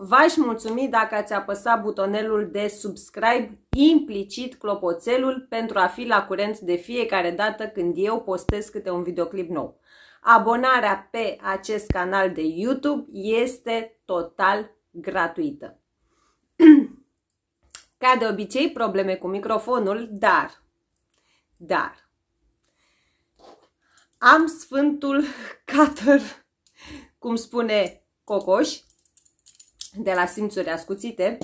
V-aș mulțumi dacă ați apăsat butonelul de subscribe, implicit clopoțelul, pentru a fi la curent de fiecare dată când eu postez câte un videoclip nou. Abonarea pe acest canal de YouTube este total gratuită. Ca de obicei, probleme cu microfonul, dar, dar, am Sfântul Catăr, cum spune Cocoș, de la simțuri ascuțite,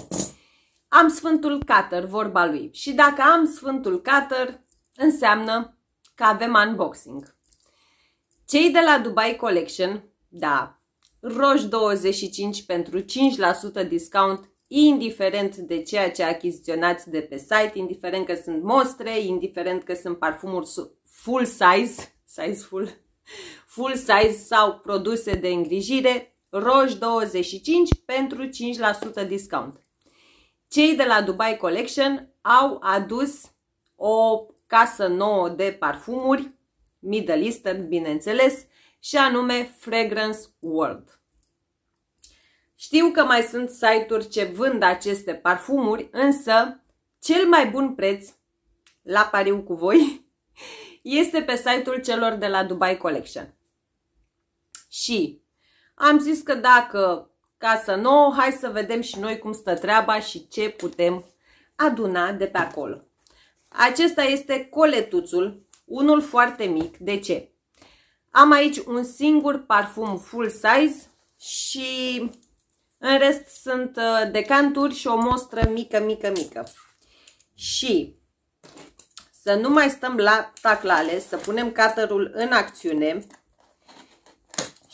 am Sfântul Cater, vorba lui. Și dacă am Sfântul Cater, înseamnă că avem unboxing. Cei de la Dubai Collection, da, roși 25 pentru 5% discount, indiferent de ceea ce achiziționați de pe site, indiferent că sunt mostre, indiferent că sunt parfumuri full size, size full, full size sau produse de îngrijire, roș 25 pentru 5% discount. Cei de la Dubai Collection au adus o casă nouă de parfumuri, Middle Eastern, bineînțeles, și anume Fragrance World. Știu că mai sunt site-uri ce vând aceste parfumuri, însă cel mai bun preț la pariu cu voi este pe site-ul celor de la Dubai Collection. Și am zis că dacă casă nouă, hai să vedem și noi cum stă treaba și ce putem aduna de pe acolo. Acesta este coletuțul, unul foarte mic. De ce? Am aici un singur parfum full size și în rest sunt uh, decanturi și o mostră mică, mică, mică. Și să nu mai stăm la taclale, să punem caterul în acțiune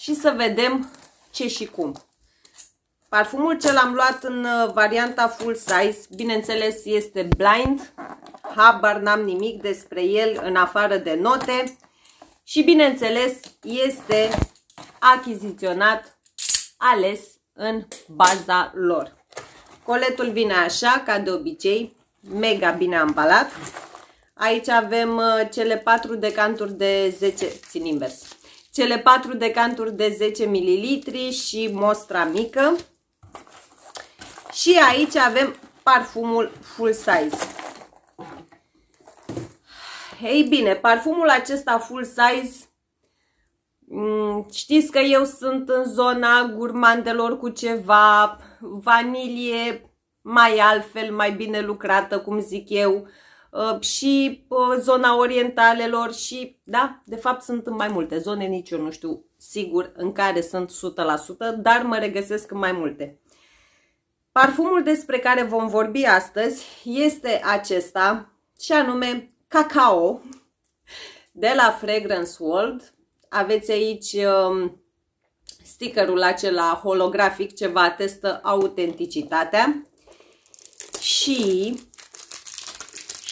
și să vedem ce și cum. Parfumul ce l-am luat în uh, varianta full size, bineînțeles este blind, habar n-am nimic despre el în afară de note și bineînțeles este achiziționat, ales în baza lor. Coletul vine așa, ca de obicei, mega bine ambalat. Aici avem uh, cele patru decanturi de 10, țin invers, cele 4 decanturi de 10 ml și mostra mică. Și aici avem parfumul full size. Ei bine, parfumul acesta full size mm, Știți că eu sunt în zona gurmandelor cu ceva, vanilie mai altfel, mai bine lucrată, cum zic eu, Uh, și uh, zona orientalelor și, da, de fapt sunt în mai multe zone, nici eu nu știu sigur în care sunt 100%, dar mă regăsesc în mai multe. Parfumul despre care vom vorbi astăzi este acesta și anume Cacao de la Fragrance World. Aveți aici um, stickerul acela holografic ce vă atestă autenticitatea și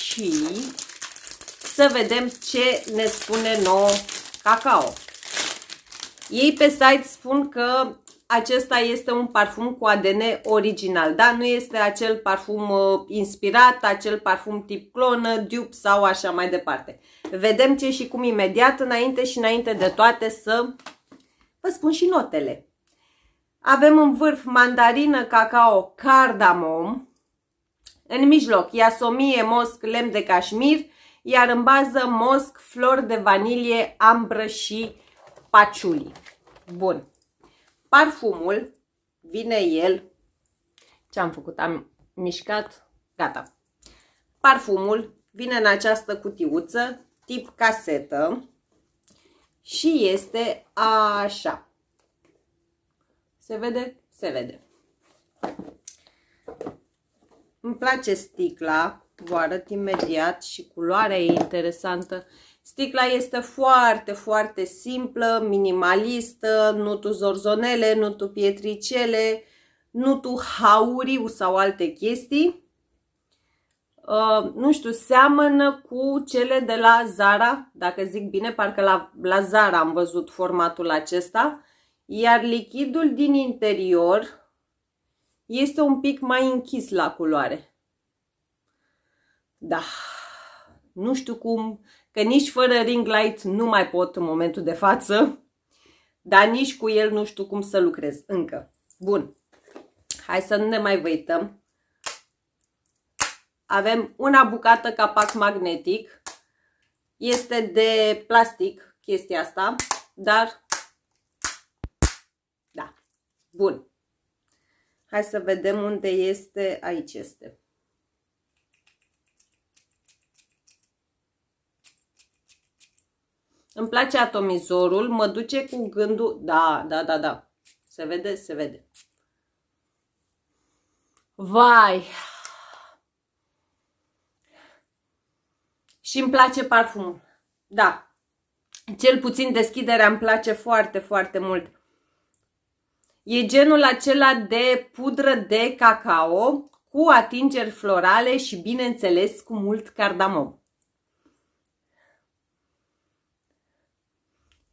și să vedem ce ne spune nou cacao. Ei pe site spun că acesta este un parfum cu ADN original, da? Nu este acel parfum uh, inspirat, acel parfum tip clonă, dupe sau așa mai departe. Vedem ce și cum imediat, înainte și înainte de toate să vă spun și notele. Avem în vârf mandarină, cacao, cardamom, în mijloc, iasomie, mosc, lemn de cașmir, iar în bază mosc, flori de vanilie, ambră și paciuli. Bun. Parfumul, vine el, ce am făcut? Am mișcat, gata. Parfumul vine în această cutiuță, tip casetă și este așa. Se vede? Se vede. Îmi place sticla, vă arăt imediat și culoarea e interesantă. Sticla este foarte, foarte simplă, minimalistă, nu tu zorzonele, nu tu pietricele, nu tu hauriu sau alte chestii. Uh, nu știu, seamănă cu cele de la Zara, dacă zic bine, parcă la, la Zara am văzut formatul acesta. Iar lichidul din interior, este un pic mai închis la culoare. Da, nu știu cum, că nici fără ring light nu mai pot în momentul de față, dar nici cu el nu știu cum să lucrez încă. Bun, hai să nu ne mai văităm. Avem una bucată capac magnetic. Este de plastic chestia asta, dar... Da, bun. Hai să vedem unde este, aici este. Îmi place atomizorul, mă duce cu gândul, da, da, da, da, se vede, se vede. Vai! Și îmi place parfumul, da. Cel puțin deschiderea îmi place foarte, foarte mult. E genul acela de pudră de cacao cu atingeri florale și, bineînțeles, cu mult cardamom.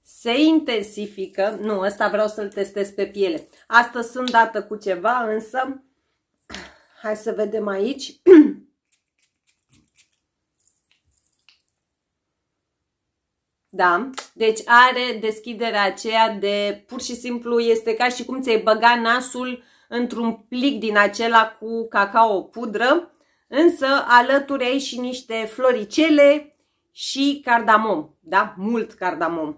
Se intensifică, nu, ăsta vreau să-l testez pe piele. Asta sunt dată cu ceva, însă, hai să vedem aici. da? Deci are deschiderea aceea de pur și simplu este ca și cum ți-ai băga nasul într-un plic din acela cu cacao pudră, însă alături ai și niște floricele și cardamom, da? Mult cardamom.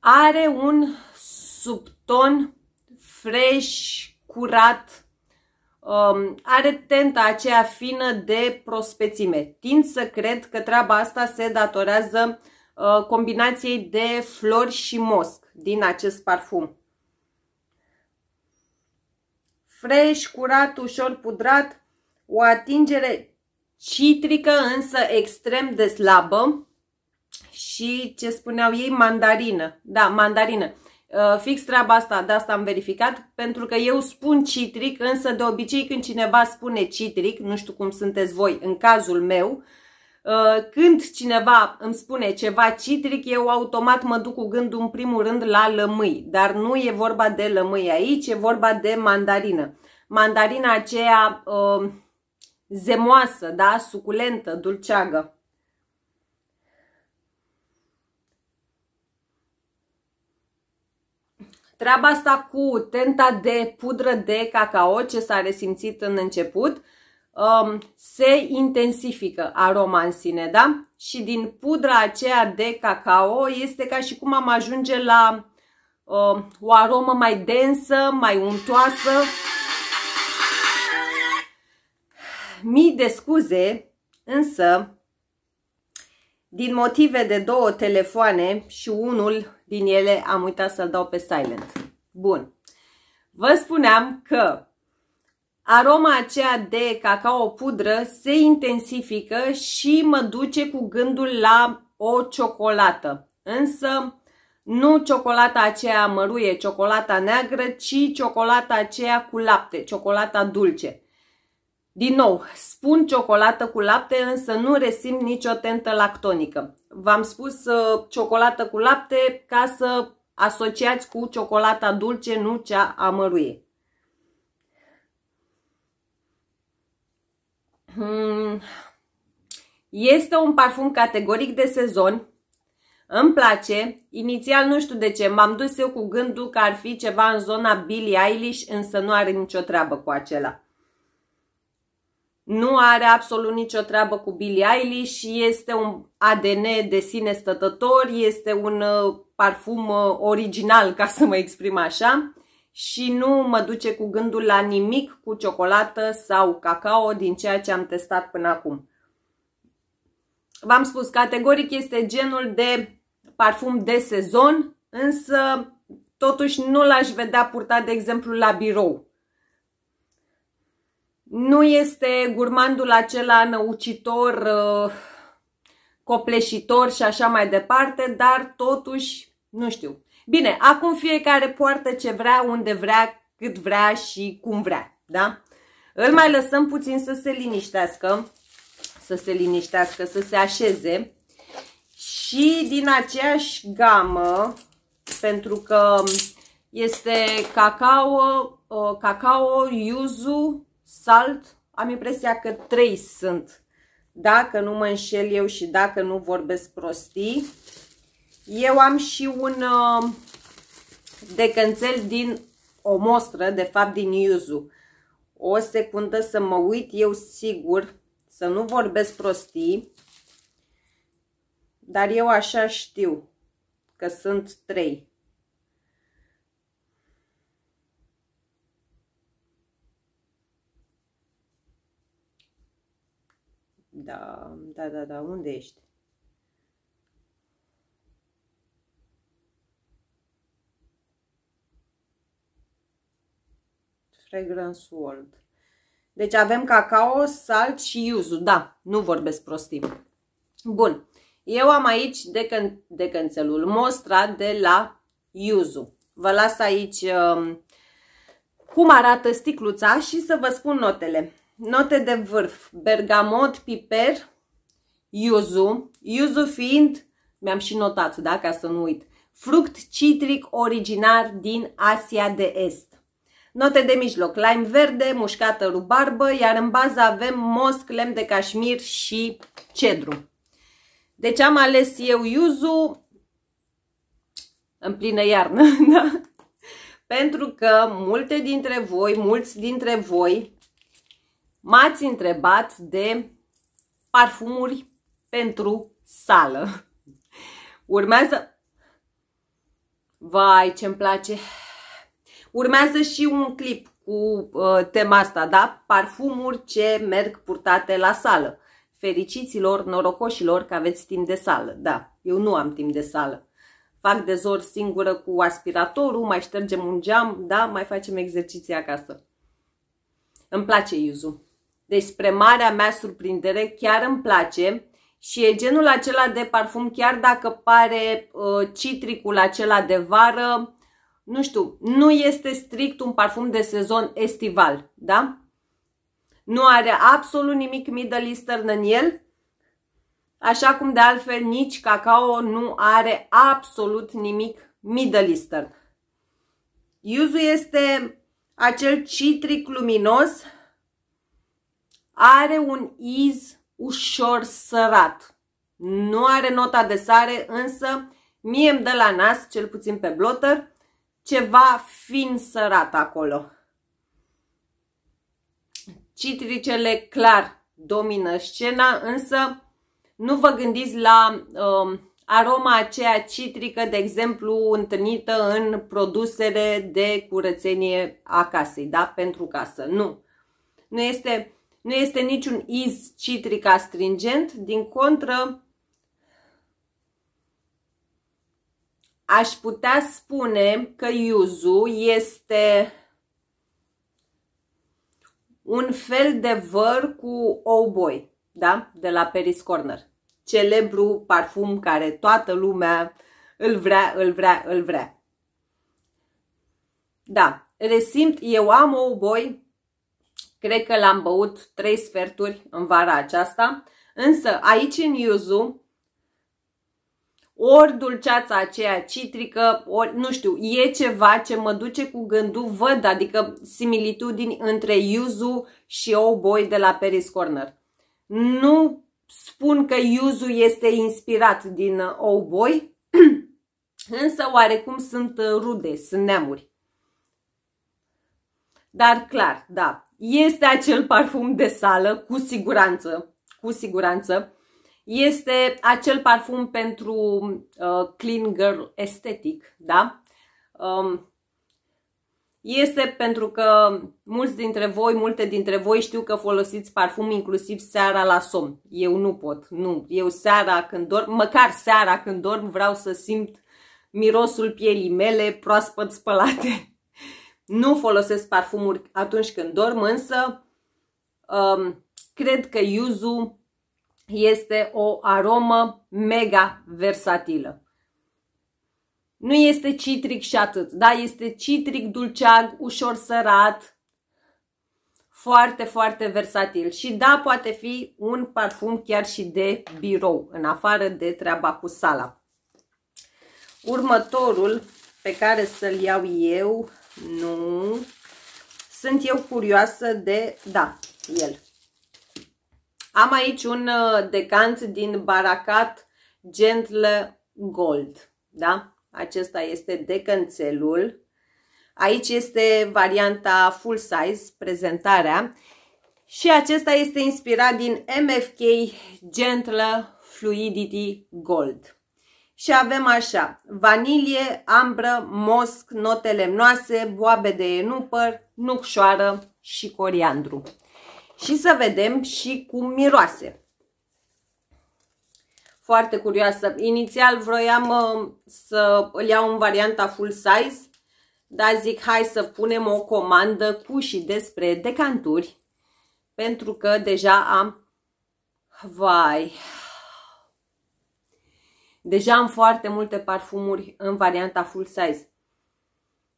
Are un subton fresh, curat, um, are tenta aceea fină de prospețime. Tind să cred că treaba asta se datorează uh, combinației de flori și mosc din acest parfum. Fresh, curat, ușor pudrat, o atingere citrică, însă extrem de slabă și ce spuneau ei, mandarină. Da, mandarină. Uh, fix treaba asta, de asta am verificat, pentru că eu spun citric, însă de obicei când cineva spune citric, nu știu cum sunteți voi, în cazul meu, uh, când cineva îmi spune ceva citric, eu automat mă duc cu gândul în primul rând la lămâi, dar nu e vorba de lămâi aici, e vorba de mandarină. Mandarina aceea uh, zemoasă, da, suculentă, dulceagă. Treaba asta cu tenta de pudră de cacao, ce s-a resimțit în început, um, se intensifică aroma în sine, da? Și din pudra aceea de cacao este ca și cum am ajunge la um, o aromă mai densă, mai untoasă. Mii de scuze, însă, din motive de două telefoane și unul din ele am uitat să-l dau pe silent. Bun. Vă spuneam că aroma aceea de cacao pudră se intensifică și mă duce cu gândul la o ciocolată. Însă nu ciocolata aceea măruie, ciocolata neagră, ci ciocolata aceea cu lapte, ciocolata dulce. Din nou, spun ciocolată cu lapte, însă nu resimt nicio tentă lactonică. V-am spus uh, ciocolată cu lapte ca să asociați cu ciocolata dulce, nu cea amăruie. Hmm. Este un parfum categoric de sezon. Îmi place. Inițial nu știu de ce. M-am dus eu cu gândul că ar fi ceva în zona Billie Eilish, însă nu are nicio treabă cu acela nu are absolut nicio treabă cu Billie Eilish, este un ADN de sine stătător, este un uh, parfum uh, original, ca să mă exprim așa, și nu mă duce cu gândul la nimic cu ciocolată sau cacao din ceea ce am testat până acum. V-am spus, categoric este genul de parfum de sezon, însă totuși nu l-aș vedea purtat, de exemplu, la birou nu este gurmandul acela năucitor, uh, copleșitor și așa mai departe, dar totuși, nu știu. Bine, acum fiecare poartă ce vrea, unde vrea, cât vrea și cum vrea, da? Îl mai lăsăm puțin să se liniștească, să se liniștească, să se așeze. Și din aceeași gamă, pentru că este cacao, uh, cacao, yuzu, salt, am impresia că trei sunt. Dacă nu mă înșel eu și dacă nu vorbesc prostii. Eu am și un uh, decanțel din o mostră, de fapt din Yuzu. O secundă să mă uit eu sigur, să nu vorbesc prostii. Dar eu așa știu că sunt trei. Da, da, da, da, unde ești? Fragrance World. Deci avem cacao, salt și yuzu. Da, nu vorbesc prostii. Bun. Eu am aici decăn decânțelul, mostra de la yuzu. Vă las aici um, cum arată sticluța și să vă spun notele. Note de vârf, bergamot, piper, yuzu, yuzu fiind, mi-am și notat, da, ca să nu uit, fruct citric originar din Asia de Est. Note de mijloc, lime verde, mușcată rubarbă, iar în bază avem mosc, lemn de cașmir și cedru. Deci am ales eu yuzu în plină iarnă, da? Pentru că multe dintre voi, mulți dintre voi M-ați întrebat de parfumuri pentru sală. Urmează... Vai, ce-mi place! Urmează și un clip cu uh, tema asta, da? Parfumuri ce merg purtate la sală. Fericiților, norocoșilor că aveți timp de sală. Da, eu nu am timp de sală. Fac dezor singură cu aspiratorul, mai ștergem un geam, da, mai facem exerciții acasă. Îmi place iuzul. Deci, spre marea mea surprindere, chiar îmi place și e genul acela de parfum, chiar dacă pare uh, citricul acela de vară, nu știu, nu este strict un parfum de sezon estival, da? Nu are absolut nimic Middle Eastern în el, așa cum de altfel nici cacao nu are absolut nimic Middle Eastern. Yuzu este acel citric luminos are un iz ușor sărat. Nu are nota de sare, însă mie îmi dă la nas, cel puțin pe blotter, ceva fin sărat acolo. Citricele clar domină scena, însă nu vă gândiți la um, aroma aceea citrică, de exemplu, întâlnită în produsele de curățenie a casei, da? pentru casă. Nu. Nu este nu este niciun iz citric astringent, din contră aș putea spune că iuzu este un fel de văr cu boy, da? de la Paris Corner. Celebru parfum care toată lumea îl vrea, îl vrea, îl vrea. Da, resimt, eu am boy, Cred că l-am băut 3 sferturi în vara aceasta. Însă aici în Yuzu, ori dulceața aceea citrică, ori, nu știu, e ceva ce mă duce cu gândul, văd, adică similitudini între Yuzu și Oh Boy de la Paris Corner. Nu spun că Yuzu este inspirat din Oh Boy, însă oarecum sunt uh, rude, sunt neamuri. Dar clar, da, este acel parfum de sală, cu siguranță, cu siguranță. Este acel parfum pentru uh, clean girl estetic, da? Um, este pentru că mulți dintre voi, multe dintre voi știu că folosiți parfum inclusiv seara la somn. Eu nu pot, nu. Eu seara când dorm, măcar seara când dorm vreau să simt mirosul pielii mele proaspăt spălate. Nu folosesc parfumuri atunci când dorm, însă um, cred că yuzu este o aromă mega versatilă. Nu este citric și atât, da? Este citric dulceag, ușor sărat, foarte, foarte versatil. Și da, poate fi un parfum chiar și de birou, în afară de treaba cu sala. Următorul pe care să-l iau eu nu. Sunt eu curioasă de... Da, el. Am aici un uh, decant din Baracat Gentle Gold. Da? Acesta este decanțelul. Aici este varianta full size, prezentarea. Și acesta este inspirat din MFK Gentle Fluidity Gold. Și avem așa, vanilie, ambră, mosc, note lemnoase, boabe de enupăr, nucșoară și coriandru. Și să vedem și cum miroase. Foarte curioasă. Inițial vroiam uh, să îl iau în varianta full size, dar zic hai să punem o comandă cu și despre decanturi, pentru că deja am... Vai, Deja am foarte multe parfumuri în varianta full size.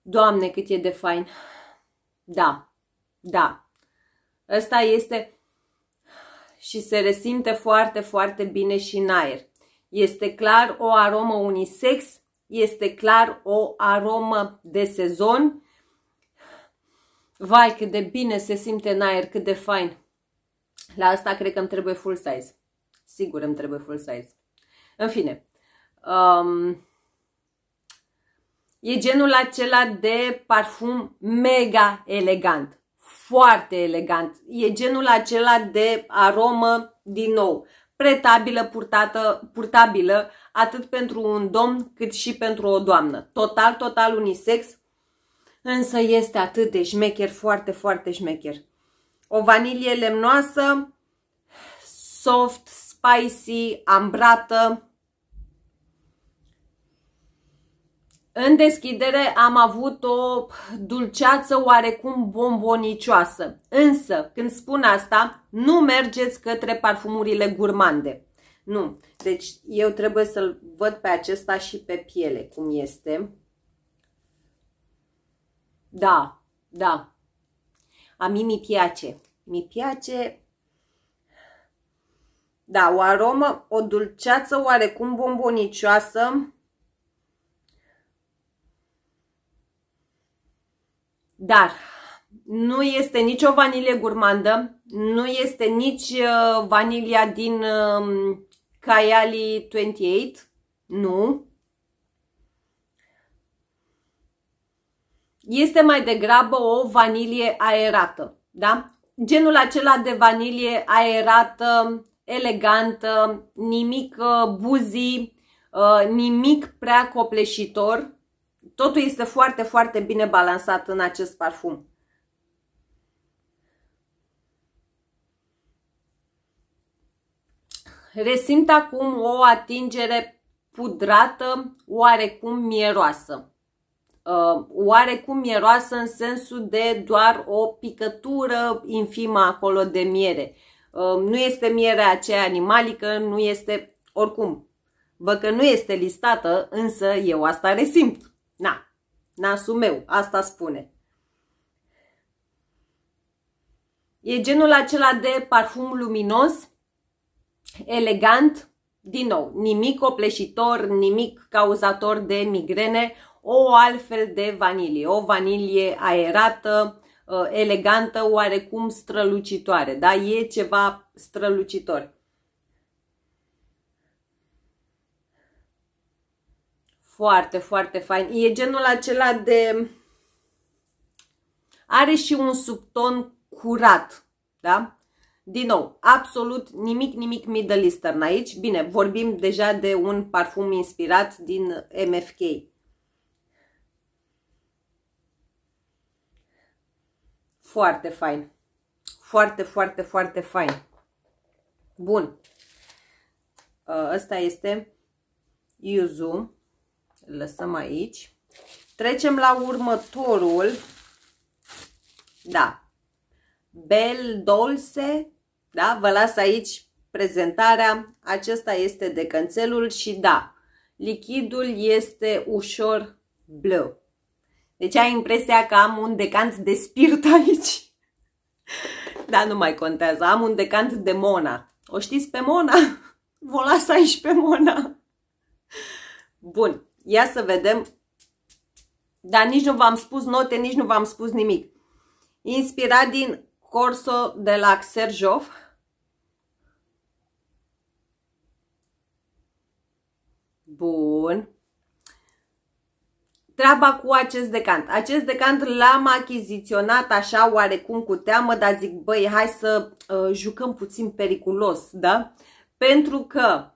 Doamne, cât e de fain! Da, da. Ăsta este și se resimte foarte, foarte bine și în aer. Este clar o aromă unisex, este clar o aromă de sezon. Vai, cât de bine se simte în aer, cât de fain. La asta cred că îmi trebuie full size. Sigur îmi trebuie full size. În fine, Um, e genul acela de parfum mega elegant, foarte elegant. E genul acela de aromă, din nou, pretabilă, purtată, purtabilă, atât pentru un domn cât și pentru o doamnă. Total, total unisex, însă este atât de șmecher, foarte, foarte șmecher. O vanilie lemnoasă, soft, spicy, ambrată, În deschidere am avut o dulceață oarecum bombonicioasă. Însă, când spun asta, nu mergeți către parfumurile gurmande. Nu. Deci eu trebuie să-l văd pe acesta și pe piele, cum este. Da, da. A mi mi piace. Mi piace... Da, o aromă, o dulceață oarecum bombonicioasă, Dar nu este nicio vanilie gurmandă, nu este nici uh, vanilia din Kayali um, 28, nu. Este mai degrabă o vanilie aerată, da? Genul acela de vanilie aerată, elegantă, nimic uh, buzi, uh, nimic prea copleșitor, Totul este foarte, foarte bine balansat în acest parfum. Resimt acum o atingere pudrată, oarecum mieroasă. Uh, oarecum mieroasă în sensul de doar o picătură infimă acolo de miere. Uh, nu este mierea aceea animalică, nu este, oricum, Bă că nu este listată, însă eu asta resimt. Na, nasul meu, asta spune. E genul acela de parfum luminos, elegant, din nou, nimic opleșitor, nimic cauzator de migrene, o altfel de vanilie, o vanilie aerată, uh, elegantă, oarecum strălucitoare, da? E ceva strălucitor. Foarte, foarte fain. E genul acela de... Are și un subton curat, da? Din nou, absolut nimic, nimic Middle Eastern aici. Bine, vorbim deja de un parfum inspirat din MFK. Foarte fain. Foarte, foarte, foarte fain. Bun. Ă, ăsta este Yuzu le lăsăm aici. Trecem la următorul. Da. Bel Dolce. Da? Vă las aici prezentarea. Acesta este decanțelul și da, lichidul este ușor bleu. Deci ai impresia că am un decant de spirit aici. Da, nu mai contează. Am un decant de Mona. O știți pe Mona? Vă las aici pe Mona. Bun. Ia să vedem. Dar nici nu v-am spus note, nici nu v-am spus nimic. Inspirat din Corso de la Xerjov. Bun. Treaba cu acest decant. Acest decant l-am achiziționat așa oarecum cu teamă, dar zic, băi, hai să uh, jucăm puțin periculos, da? Pentru că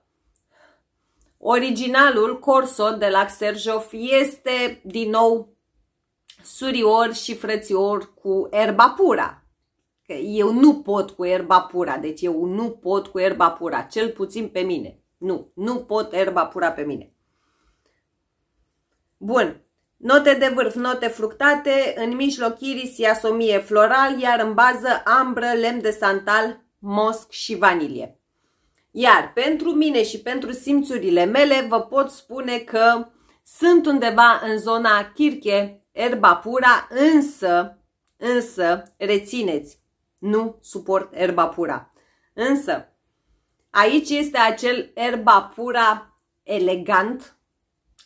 Originalul Corso de la Xerjof este din nou surior și frățior cu erba pura. Că eu nu pot cu erba pura, deci eu nu pot cu erba pura, cel puțin pe mine. Nu, nu pot erba pura pe mine. Bun, Note de vârf, note fructate, în mijloc iris, iasomie floral, iar în bază ambră, lemn de santal, mosc și vanilie. Iar pentru mine și pentru simțurile mele vă pot spune că sunt undeva în zona chirche, erba pura, însă, însă, rețineți, nu suport erba pura. Însă, aici este acel erba pura elegant,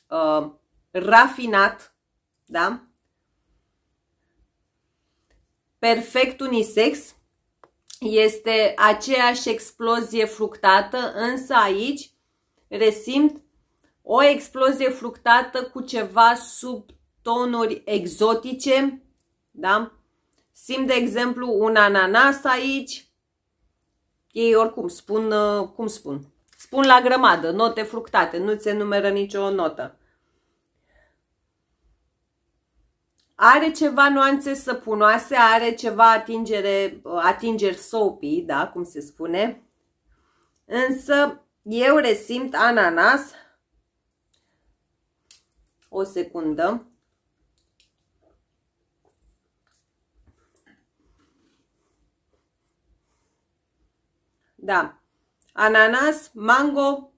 uh, rafinat, da? Perfect unisex, este aceeași explozie fructată, însă aici resimt o explozie fructată cu ceva sub tonuri exotice, da? Simt, de exemplu, un ananas aici. Ei oricum spun, uh, cum spun? Spun la grămadă, note fructate, nu se numeră nicio notă. Are ceva nuanțe săpunoase, are ceva atingere, atingeri soapy, da, cum se spune. Însă eu resimt ananas. O secundă. Da. Ananas, mango,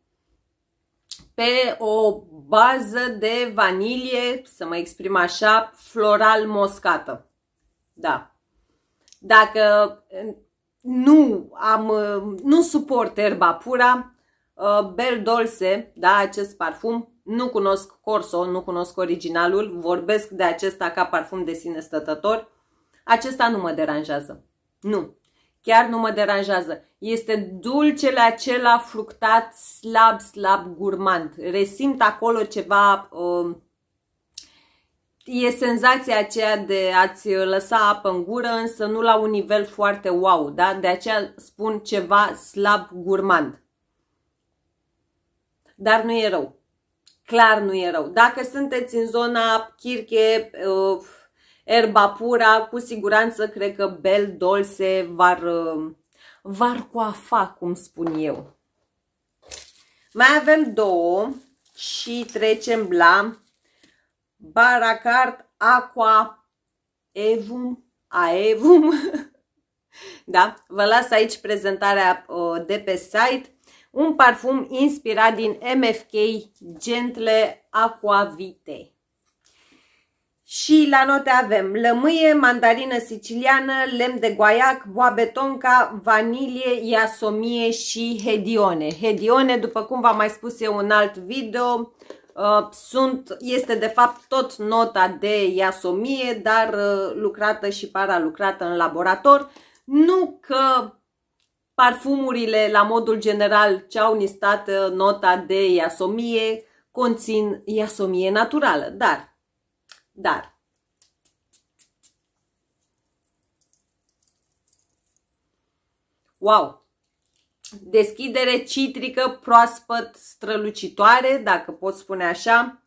pe o bază de vanilie, să mă exprim așa, floral moscată. Da. Dacă nu am, nu suport erba pura, uh, Bel Dolce, da, acest parfum, nu cunosc Corso, nu cunosc originalul, vorbesc de acesta ca parfum de sine stătător, acesta nu mă deranjează. Nu. Chiar nu mă deranjează. Este dulcele acela fructat, slab, slab, gurmand. Resimt acolo ceva... Uh, e senzația aceea de a-ți lăsa apă în gură, însă nu la un nivel foarte wow, da? De aceea spun ceva slab gurmand. Dar nu e rău. Clar nu e rău. Dacă sunteți în zona Chirche, uh, erba pura, cu siguranță cred că Bel Dol se var, uh, var coafa, cum spun eu. Mai avem două și trecem la Baracard Aqua Evum, Aevum. da? Vă las aici prezentarea uh, de pe site. Un parfum inspirat din MFK Gentle Aqua Vitae. Și la note avem lămâie, mandarină siciliană, lemn de guaiac, boabe tonca, vanilie, iasomie și hedione. Hedione, după cum v-am mai spus eu în alt video, uh, sunt, este de fapt tot nota de iasomie, dar uh, lucrată și paralucrată în laborator. Nu că parfumurile, la modul general, ce au nistat uh, nota de iasomie, conțin iasomie naturală, dar dar Wow! Deschidere citrică, proaspăt, strălucitoare, dacă pot spune așa.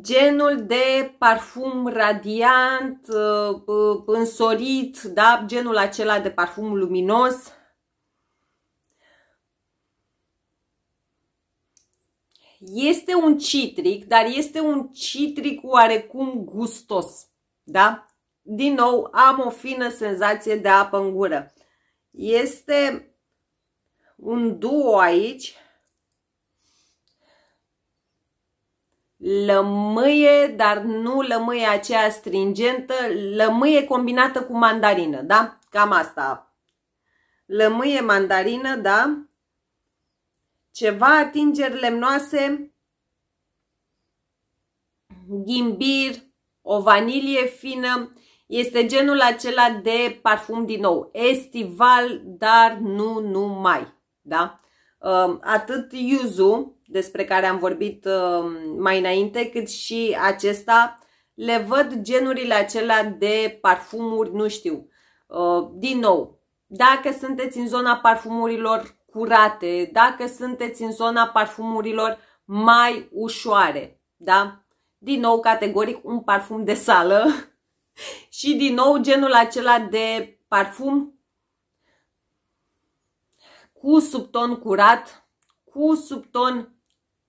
Genul de parfum radiant, uh, uh, însorit, da? genul acela de parfum luminos. Este un citric, dar este un citric oarecum gustos, da? Din nou, am o fină senzație de apă în gură. Este un duo aici, lămâie, dar nu lămâie aceea stringentă, lămâie combinată cu mandarină, da? Cam asta. Lămâie, mandarină, da? ceva atingeri lemnoase, ghimbir, o vanilie fină. Este genul acela de parfum din nou, estival, dar nu numai. Da? Ă, atât yuzu, despre care am vorbit ă, mai înainte, cât și acesta, le văd genurile acelea de parfumuri, nu știu. Ă, din nou, dacă sunteți în zona parfumurilor curate, dacă sunteți în zona parfumurilor mai ușoare, da? Din nou, categoric, un parfum de sală și din nou genul acela de parfum cu subton curat, cu subton,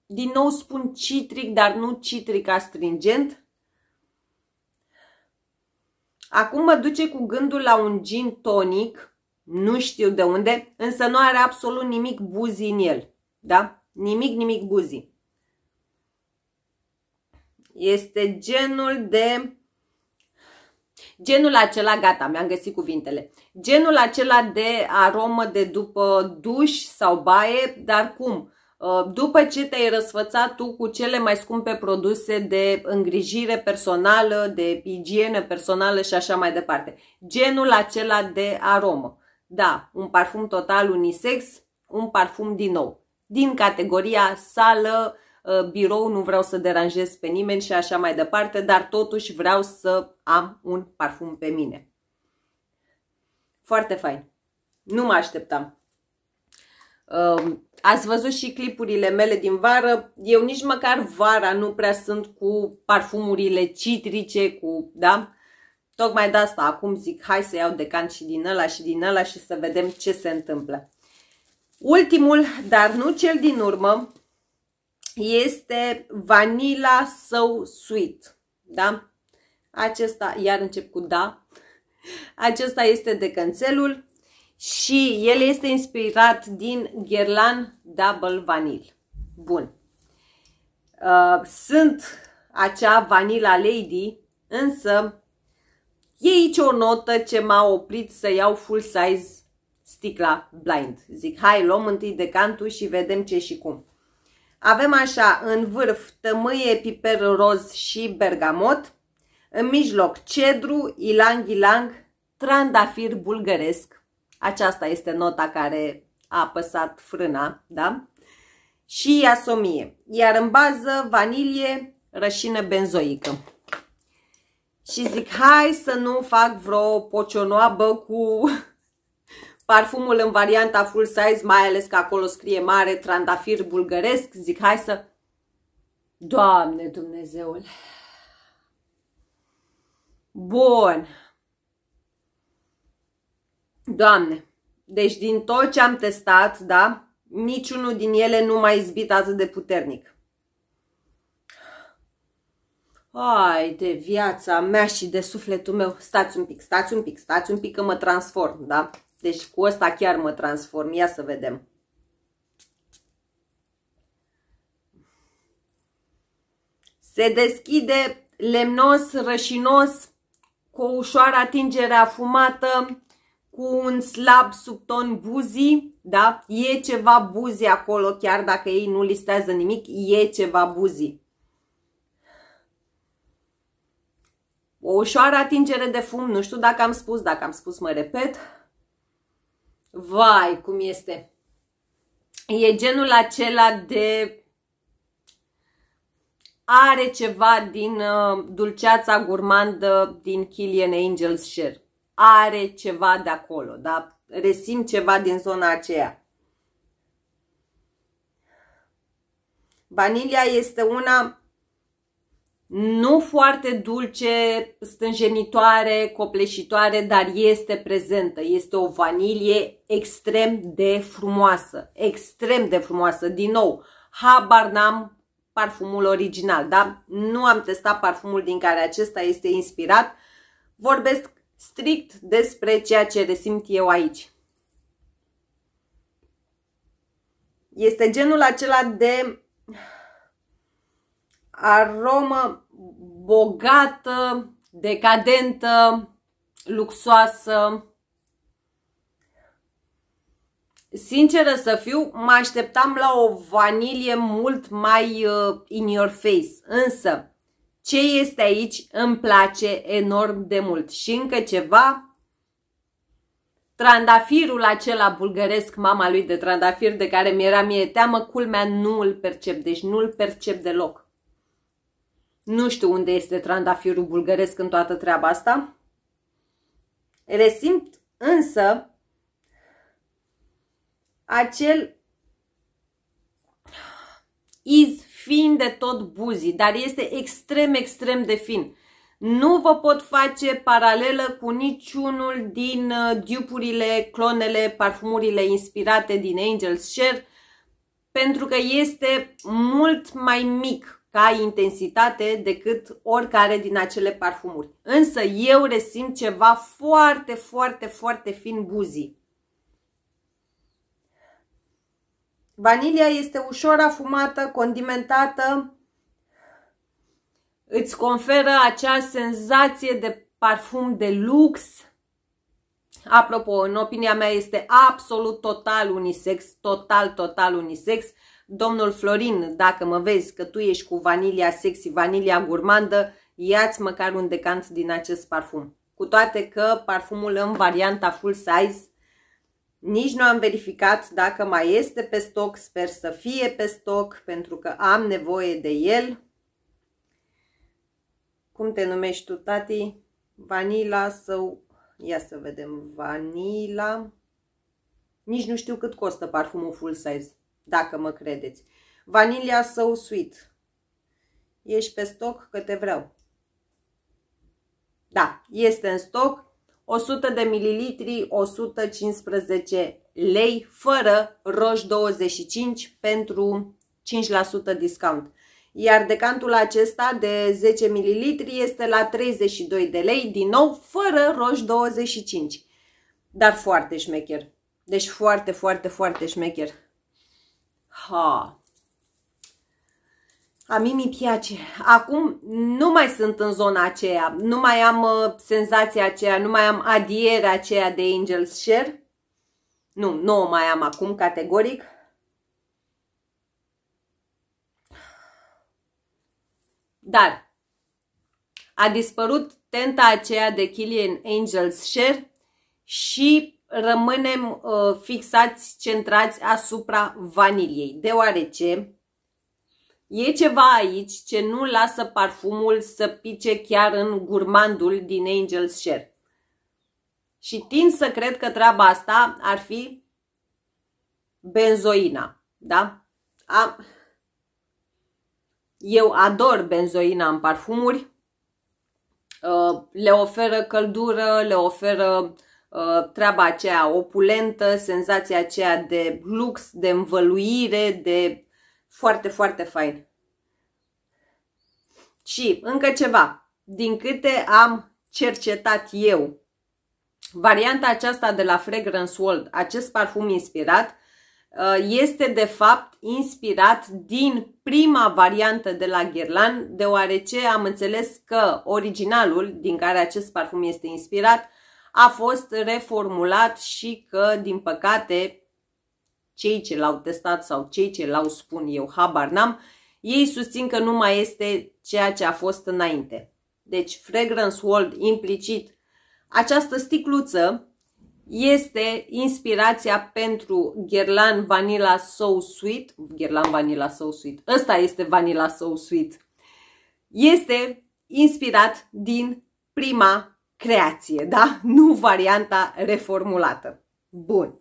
din nou spun citric, dar nu citric astringent. Acum mă duce cu gândul la un gin tonic nu știu de unde, însă nu are absolut nimic buzi în el. Da? Nimic, nimic buzi. Este genul de... Genul acela, gata, mi-am găsit cuvintele. Genul acela de aromă de după duș sau baie, dar cum? Ă, după ce te-ai răsfățat tu cu cele mai scumpe produse de îngrijire personală, de igienă personală și așa mai departe. Genul acela de aromă. Da, un parfum total unisex, un parfum din nou. Din categoria sală, ă, birou, nu vreau să deranjez pe nimeni și așa mai departe, dar totuși vreau să am un parfum pe mine. Foarte fain. Nu mă așteptam. Ă, ați văzut și clipurile mele din vară. Eu nici măcar vara nu prea sunt cu parfumurile citrice, cu, da? Tocmai de asta, acum zic, hai să iau decant și din ăla și din ăla și să vedem ce se întâmplă. Ultimul, dar nu cel din urmă, este Vanilla So Sweet. Da? Acesta, iar încep cu da, acesta este decanțelul și el este inspirat din Guerlain Double Vanille. Bun. Uh, sunt acea Vanilla Lady, însă E aici o notă ce m-a oprit să iau full size sticla blind. Zic, hai, luăm întâi decantul și vedem ce și cum. Avem așa, în vârf, tămâie, piper roz și bergamot. În mijloc, cedru, ilang-ilang, trandafir bulgăresc. Aceasta este nota care a apăsat frâna, da? Și iasomie. Iar în bază, vanilie, rășină benzoică și zic hai să nu fac vreo pocionoabă cu parfumul în varianta full size, mai ales că acolo scrie mare trandafir bulgăresc, zic hai să... Doamne Dumnezeule! Bun! Doamne! Deci din tot ce am testat, da, niciunul din ele nu m-a izbit atât de puternic. Ai, de viața mea și de sufletul meu. Stați un pic, stați un pic, stați un pic că mă transform, da? Deci cu ăsta chiar mă transform. Ia să vedem. Se deschide lemnos, rășinos, cu o ușoară atingere afumată, cu un slab subton buzi, da? E ceva buzi acolo, chiar dacă ei nu listează nimic, e ceva buzi. O ușoară atingere de fum, nu știu dacă am spus, dacă am spus mă repet. Vai, cum este. E genul acela de are ceva din uh, dulceața gurmandă din Killian Angels Share. Are ceva de acolo, da? resim ceva din zona aceea. Vanilia este una nu foarte dulce, stânjenitoare, copleșitoare, dar este prezentă. Este o vanilie extrem de frumoasă, extrem de frumoasă. Din nou, habar n-am parfumul original, da? Nu am testat parfumul din care acesta este inspirat. Vorbesc strict despre ceea ce resimt eu aici. Este genul acela de aromă bogată, decadentă, luxoasă. Sinceră să fiu, mă așteptam la o vanilie mult mai uh, in your face, însă ce este aici îmi place enorm de mult. Și încă ceva, trandafirul acela bulgăresc, mama lui de trandafir, de care mi era mie teamă, culmea nu îl percep, deci nu îl percep deloc. Nu știu unde este trandafirul bulgăresc în toată treaba asta. Resimt însă acel iz fin de tot buzii, dar este extrem, extrem de fin. Nu vă pot face paralelă cu niciunul din uh, dupurile, clonele, parfumurile inspirate din Angel's Share, pentru că este mult mai mic ca intensitate decât oricare din acele parfumuri. Însă eu resimt ceva foarte, foarte, foarte fin buzii. Vanilia este ușor afumată, condimentată, îți conferă acea senzație de parfum de lux. Apropo, în opinia mea este absolut total unisex, total, total unisex. Domnul Florin, dacă mă vezi că tu ești cu vanilia sexy, vanilia gurmandă, ia-ți măcar un decant din acest parfum. Cu toate că parfumul în varianta full size nici nu am verificat dacă mai este pe stoc, sper să fie pe stoc pentru că am nevoie de el. Cum te numești tu, tati? Vanila sau... Ia să vedem, vanila... Nici nu știu cât costă parfumul full size dacă mă credeți. Vanilia sau so sweet. Ești pe stoc că te vreau. Da, este în stoc. 100 de mililitri, 115 lei, fără roș 25 pentru 5% discount. Iar decantul acesta de 10 ml este la 32 de lei, din nou, fără roș 25. Dar foarte șmecher. Deci foarte, foarte, foarte șmecher. Ha. A mi piace. Acum nu mai sunt în zona aceea, nu mai am uh, senzația aceea, nu mai am adierea aceea de Angel's Share. Nu, nu o mai am acum, categoric. Dar a dispărut tenta aceea de Killian Angel's Share și rămânem uh, fixați, centrați asupra vaniliei, deoarece e ceva aici ce nu lasă parfumul să pice chiar în gurmandul din Angel's Share. Și tind să cred că treaba asta ar fi benzoina, da? A... Eu ador benzoina în parfumuri, uh, le oferă căldură, le oferă Uh, treaba aceea opulentă, senzația aceea de lux, de învăluire, de foarte, foarte fain. Și încă ceva, din câte am cercetat eu, varianta aceasta de la Fragrance World, acest parfum inspirat, uh, este de fapt inspirat din prima variantă de la Guerlain, deoarece am înțeles că originalul din care acest parfum este inspirat a fost reformulat și că, din păcate, cei ce l-au testat sau cei ce l-au spun eu, habar n-am, ei susțin că nu mai este ceea ce a fost înainte. Deci, Fragrance World implicit, această sticluță este inspirația pentru Guerlain Vanilla So Sweet. Guerlain Vanilla So Sweet. Ăsta este Vanilla So Sweet. Este inspirat din prima creație, da? Nu varianta reformulată. Bun.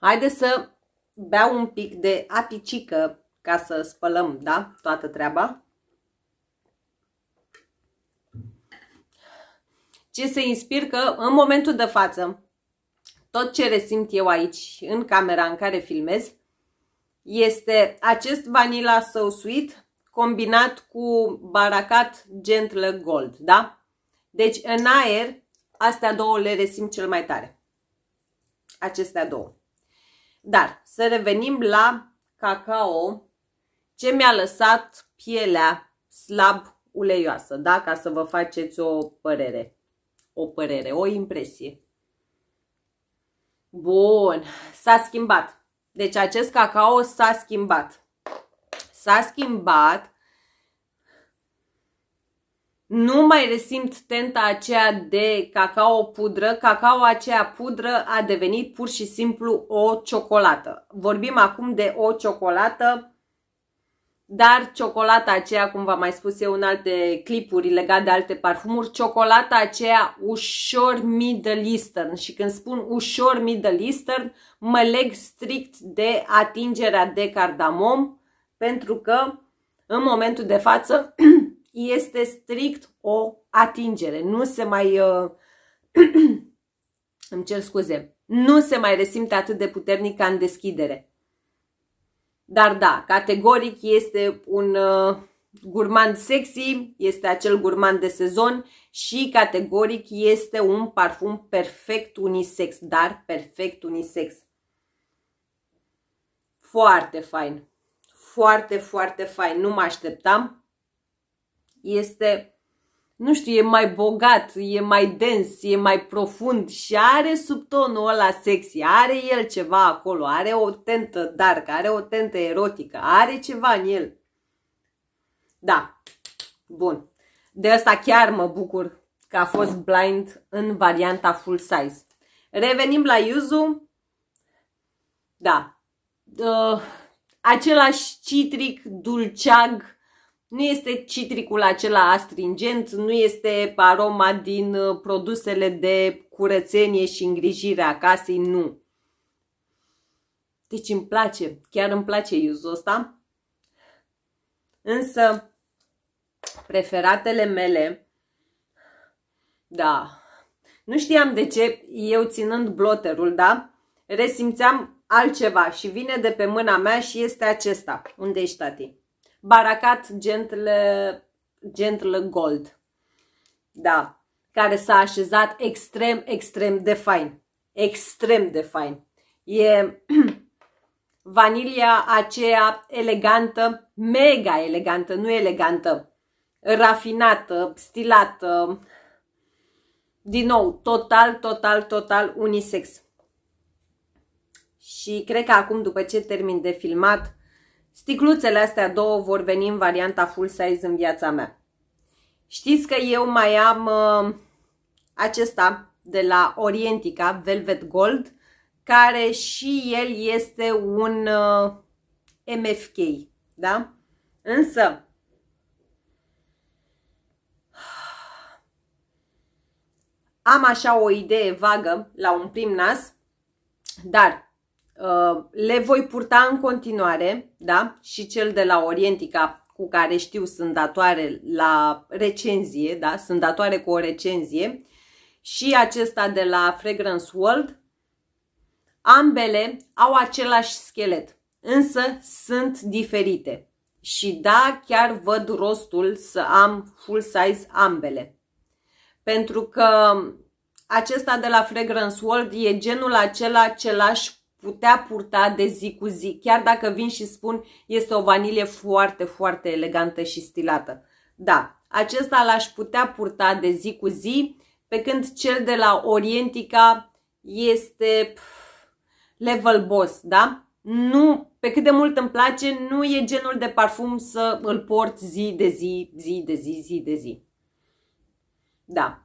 Haideți să beau un pic de apicică ca să spălăm, da? Toată treaba. Ce se inspir că în momentul de față tot ce resimt eu aici, în camera în care filmez, este acest vanilla so sweet combinat cu baracat gentle gold, da? Deci în aer, astea două le resim cel mai tare. Acestea două. Dar să revenim la cacao, ce mi-a lăsat pielea slab uleioasă, da? Ca să vă faceți o părere. O părere, o impresie. Bun, s-a schimbat. Deci acest cacao s-a schimbat. S-a schimbat nu mai resimt tenta aceea de cacao pudră, cacao aceea pudră a devenit pur și simplu o ciocolată. Vorbim acum de o ciocolată, dar ciocolata aceea, cum v-am mai spus eu în alte clipuri legate de alte parfumuri, ciocolata aceea ușor middle eastern și când spun ușor middle eastern, mă leg strict de atingerea de cardamom, pentru că în momentul de față este strict o atingere. Nu se mai... Uh, îmi cer scuze. Nu se mai resimte atât de puternic ca în deschidere. Dar da, categoric este un uh, gurmand sexy, este acel gurmand de sezon și categoric este un parfum perfect unisex, dar perfect unisex. Foarte fain. Foarte, foarte fain. Nu mă așteptam este, nu știu, e mai bogat, e mai dens, e mai profund și are subtonul ăla sexy, are el ceva acolo, are o tentă dark, are o tentă erotică, are ceva în el. Da, bun. De asta chiar mă bucur că a fost blind în varianta full size. Revenim la Yuzu. Da. Uh, același citric, dulceag, nu este citricul acela astringent, nu este aroma din uh, produsele de curățenie și îngrijire a casei, nu. Deci îmi place, chiar îmi place iuzul ăsta. Însă, preferatele mele, da, nu știam de ce, eu ținând bloterul, da, resimțeam altceva și vine de pe mâna mea și este acesta. Unde ești, tati? Baracat Gentle, Gentle Gold. Da, care s-a așezat extrem, extrem de fain. Extrem de fain. E vanilia aceea elegantă, mega elegantă, nu elegantă, rafinată, stilată, din nou, total, total, total unisex. Și cred că acum, după ce termin de filmat, Sticluțele astea două vor veni în varianta full size în viața mea. Știți că eu mai am uh, acesta de la Orientica, Velvet Gold, care și el este un uh, MFK, da? Însă, am așa o idee vagă la un prim nas, dar Uh, le voi purta în continuare, da? Și cel de la Orientica, cu care știu sunt datoare la recenzie, da? Sunt datoare cu o recenzie. Și acesta de la Fragrance World. Ambele au același schelet, însă sunt diferite. Și da, chiar văd rostul să am full size ambele. Pentru că acesta de la Fragrance World e genul acela ce l-aș putea purta de zi cu zi, chiar dacă vin și spun este o vanilie foarte, foarte elegantă și stilată. Da, acesta l-aș putea purta de zi cu zi, pe când cel de la Orientica este level boss, da? Nu, pe cât de mult îmi place, nu e genul de parfum să îl port zi de zi, zi de zi, zi de zi. Da.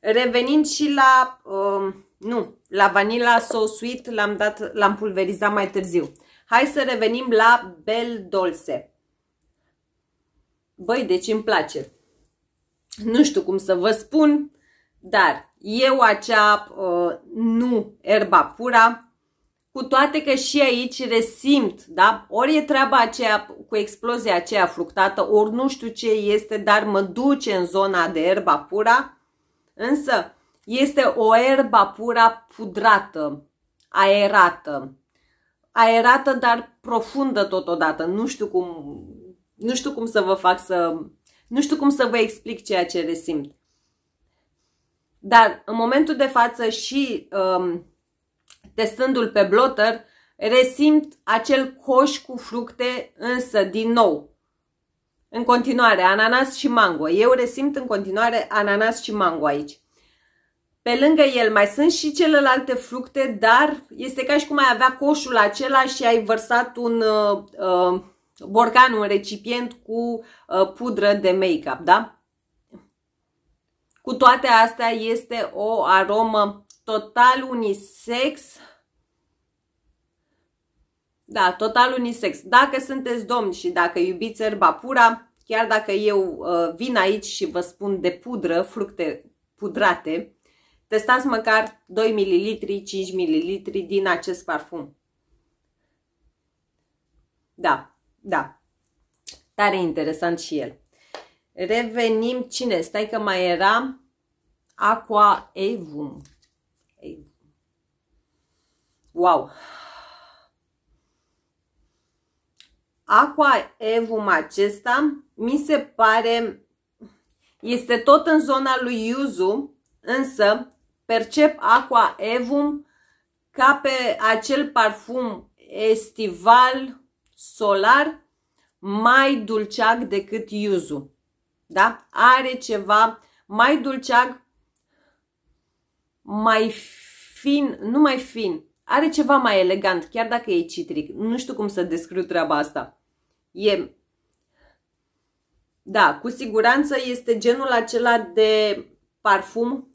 Revenind și la uh, nu, la vanilla so sweet l-am dat, l-am pulverizat mai târziu. Hai să revenim la bel dolce. Băi, deci îmi place. Nu știu cum să vă spun, dar eu acea uh, nu erba pura, cu toate că și aici resimt, da? Ori e treaba aceea cu explozia aceea fructată, ori nu știu ce este, dar mă duce în zona de erba pura, însă este o erba pura pudrată, aerată. Aerată, dar profundă totodată. Nu știu cum, nu știu cum să vă fac să... Nu știu cum să vă explic ceea ce resimt. Dar în momentul de față și um, testându-l pe blotter, resimt acel coș cu fructe, însă din nou, în continuare, ananas și mango. Eu resimt în continuare ananas și mango aici. Pe lângă el mai sunt și celelalte fructe, dar este ca și cum ai avea coșul acela și ai vărsat un uh, uh, borcan, un recipient cu uh, pudră de make-up, da? Cu toate astea este o aromă total unisex. Da, total unisex. Dacă sunteți domni și dacă iubiți erba pura, chiar dacă eu uh, vin aici și vă spun de pudră, fructe pudrate, Testați măcar 2 ml, 5 ml din acest parfum. Da, da. Tare interesant și el. Revenim cine? Stai că mai era Aqua Evum. Wow! Aqua Evum acesta mi se pare este tot în zona lui Yuzu, însă Percep Aqua Evum ca pe acel parfum estival solar mai dulceag decât Yuzu. Da? Are ceva mai dulceag, mai fin, nu mai fin, are ceva mai elegant, chiar dacă e citric. Nu știu cum să descriu treaba asta. E... Da, cu siguranță este genul acela de parfum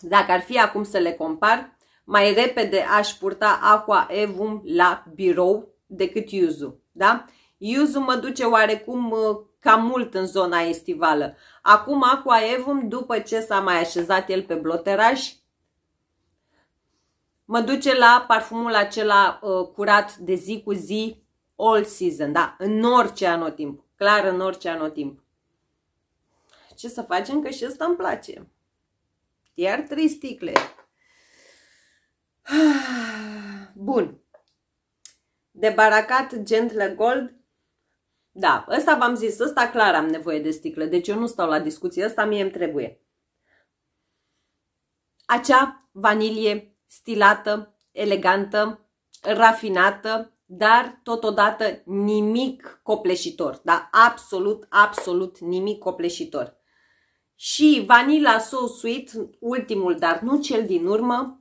dacă ar fi acum să le compar, mai repede aș purta Aqua Evum la birou decât Yuzu. Da? Yuzu mă duce oarecum uh, cam mult în zona estivală. Acum Aqua Evum, după ce s-a mai așezat el pe bloteraj, mă duce la parfumul acela uh, curat de zi cu zi, all season, da? În orice anotimp, clar în orice anotimp. Ce să facem? Că și ăsta îmi place. Iar trei sticle. Bun. De baracat Gentle Gold. Da, ăsta v-am zis, ăsta clar am nevoie de sticle, deci eu nu stau la discuție, ăsta mie îmi trebuie. Acea vanilie stilată, elegantă, rafinată, dar totodată nimic copleșitor, da? Absolut, absolut nimic copleșitor și vanila so sweet, ultimul, dar nu cel din urmă.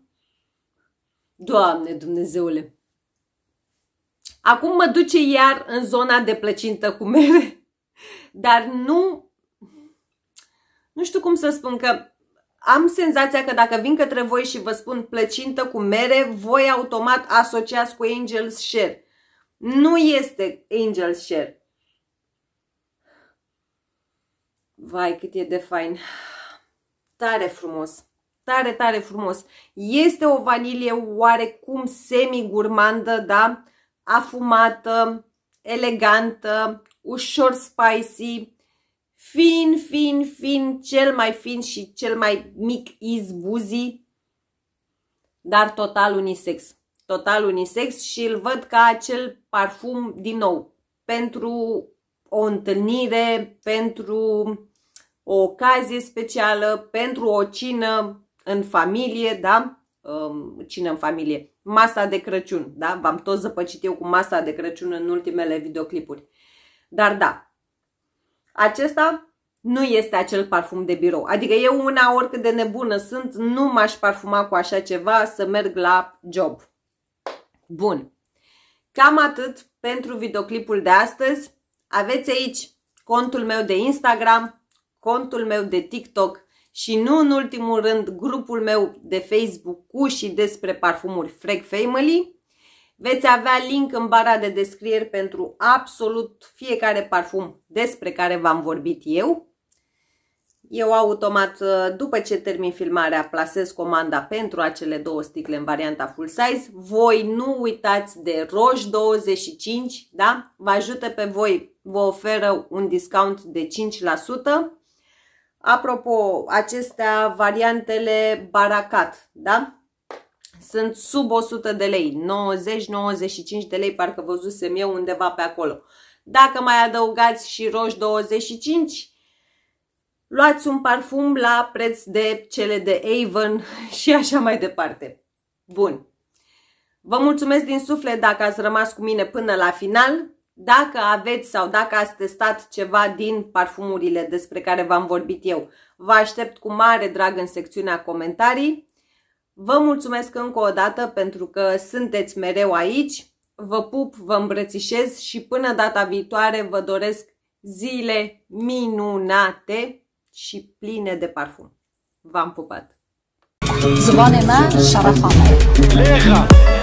Doamne Dumnezeule! Acum mă duce iar în zona de plăcintă cu mere, dar nu... Nu știu cum să spun că am senzația că dacă vin către voi și vă spun plăcintă cu mere, voi automat asociați cu Angel's Share. Nu este Angel's Share. Vai, cât e de fain! Tare frumos! Tare, tare frumos! Este o vanilie oarecum semi-gurmandă, da? Afumată, elegantă, ușor spicy, fin, fin, fin, cel mai fin și cel mai mic izbuzi, dar total unisex. Total unisex și îl văd ca acel parfum din nou pentru o întâlnire, pentru o ocazie specială, pentru o cină în familie, da? Um, cină în familie. Masa de Crăciun, da? V-am tot zăpăcit eu cu masa de Crăciun în ultimele videoclipuri. Dar da, acesta nu este acel parfum de birou. Adică eu una, oricât de nebună sunt, nu m-aș parfuma cu așa ceva să merg la job. Bun. Cam atât pentru videoclipul de astăzi. Aveți aici contul meu de Instagram, contul meu de TikTok și nu în ultimul rând grupul meu de Facebook cu și despre parfumuri Frag Family. Veți avea link în bara de descriere pentru absolut fiecare parfum despre care v-am vorbit eu. Eu automat, după ce termin filmarea, plasez comanda pentru acele două sticle în varianta full size. Voi nu uitați de Roș25, da? Vă ajută pe voi, vă oferă un discount de Apropo, acestea, variantele baracat, da? Sunt sub 100 de lei, 90-95 de lei, parcă văzusem eu undeva pe acolo. Dacă mai adăugați și roși 25, luați un parfum la preț de cele de Avon și așa mai departe. Bun. Vă mulțumesc din suflet dacă ați rămas cu mine până la final. Dacă aveți sau dacă ați testat ceva din parfumurile despre care v-am vorbit eu, vă aștept cu mare drag în secțiunea comentarii. Vă mulțumesc încă o dată pentru că sunteți mereu aici. Vă pup, vă îmbrățișez și până data viitoare vă doresc zile minunate și pline de parfum. V-am pupat! زبان من